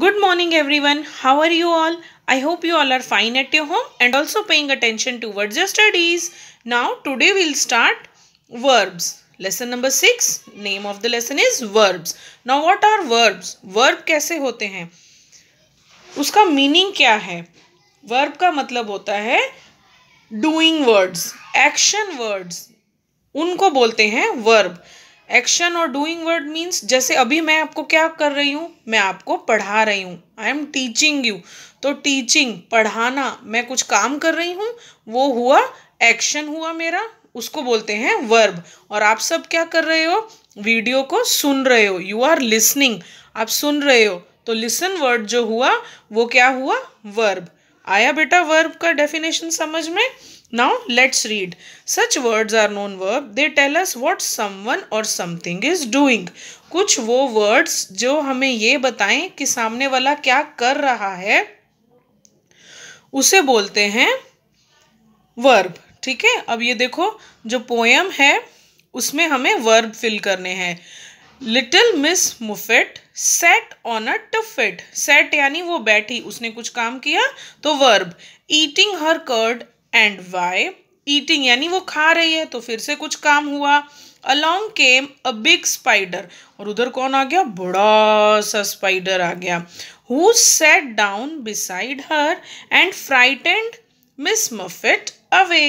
Good morning everyone. How are you all? I hope you all are fine at your home and also paying attention towards your studies. Now today we'll start verbs. Lesson number 6. Name of the lesson is verbs. Now what are verbs? Verb कैसे होते हैं उसका meaning क्या है verb का मतलब होता है डूइंग वर्ड्स एक्शन वर्ड्स उनको बोलते हैं वर्ब एक्शन और डूइंग वर्ड मीन्स जैसे अभी मैं आपको क्या कर रही हूँ मैं आपको पढ़ा रही हूँ आई एम टीचिंग यू तो टीचिंग पढ़ाना मैं कुछ काम कर रही हूँ वो हुआ एक्शन हुआ मेरा उसको बोलते हैं वर्ब और आप सब क्या कर रहे हो वीडियो को सुन रहे हो यू आर लिसनिंग आप सुन रहे हो तो लिसन वर्ड जो हुआ वो क्या हुआ वर्ब आया बेटा वर्ब का डेफिनेशन समझ में Now let's read. Such words are known verb. They tell us what someone or something is doing. कुछ वो words जो हमें ये बताएं कि सामने वाला क्या कर रहा है उसे बोलते हैं verb ठीक है अब ये देखो जो poem है उसमें हमें verb fill करने हैं little miss Muffet sat on a tuffet sat यानी वो बैठी उसने कुछ काम किया तो verb eating her curd and whey eating यानी वो खा रही है तो फिर से कुछ काम हुआ along came a big spider और उधर कौन आ गया बड़ा सा स्पाइडर आ गया who sat down beside her and frightened miss Muffet away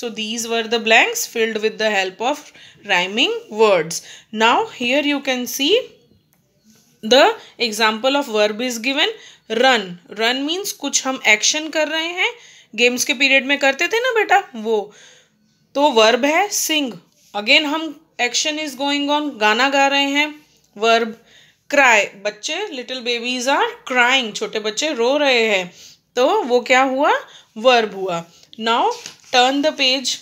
so these were the blanks filled with the help of rhyming words now here you can see the example of verb is given run run means कुछ हम action कर रहे हैं games के period में करते थे ना बेटा वो तो वर्ब है सिंग अगेन हम एक्शन इज गोइंग ऑन गाना गा रहे हैं वर्ब क्राई बच्चे लिटिल बेबीज आर क्राइंग छोटे बच्चे रो रहे हैं तो वो क्या हुआ वर्ब हुआ now turn the page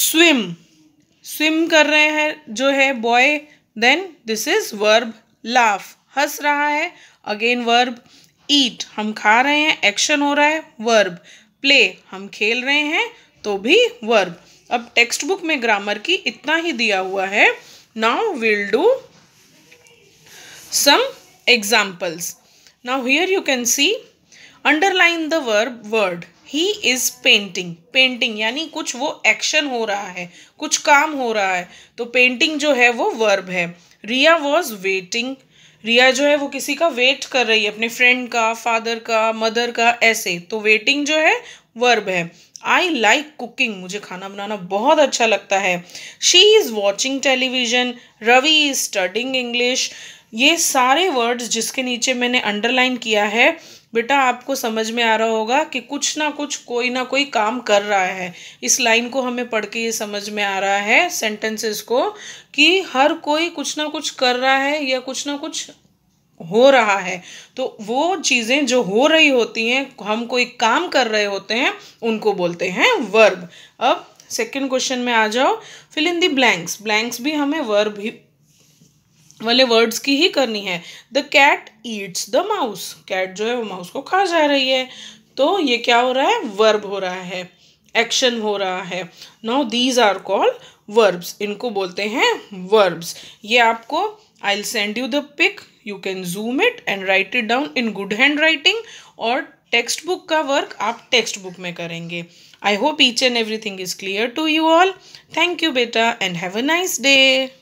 swim swim कर रहे हैं जो है boy then this is verb laugh हंस रहा है अगेन वर्ब ईट हम खा रहे हैं एक्शन हो रहा है वर्ब प्ले हम खेल रहे हैं तो भी वर्ब अब टेक्स्ट बुक में ग्रामर की इतना ही दिया हुआ है now will do some examples now here you can see underline the verb word he is painting painting यानी कुछ वो एक्शन हो रहा है कुछ काम हो रहा है तो पेंटिंग जो है वो वर्ब है रिया वॉज वेटिंग रिया जो है वो किसी का वेट कर रही है अपने फ्रेंड का फादर का मदर का ऐसे तो वेटिंग जो है वर्ब है आई लाइक कुकिंग मुझे खाना बनाना बहुत अच्छा लगता है she is watching television Ravi is studying English ये सारे वर्ड्स जिसके नीचे मैंने अंडरलाइन किया है बेटा आपको समझ में आ रहा होगा कि कुछ ना कुछ कोई ना कोई काम कर रहा है इस लाइन को हमें पढ़ के ये समझ में आ रहा है सेंटेंसेस को कि हर कोई कुछ ना कुछ कर रहा है या कुछ ना कुछ हो रहा है तो वो चीज़ें जो हो रही होती हैं हम कोई काम कर रहे होते हैं उनको बोलते हैं वर्ब अब सेकेंड क्वेश्चन में आ जाओ fill in the blanks blanks भी हमें वर्ब ही वाले वर्ड्स की ही करनी है the cat eats the mouse cat जो है वो माउस को खा जा रही है तो ये क्या हो रहा है वर्ब हो रहा है एक्शन हो रहा है now these are called verbs इनको बोलते हैं वर्ब्स ये आपको I will send you the pic you can zoom it and write it down in good handwriting और टेक्स्ट बुक का वर्क आप टेक्स्ट बुक में करेंगे I hope each and everything is clear to you all thank you बेटा and have a nice day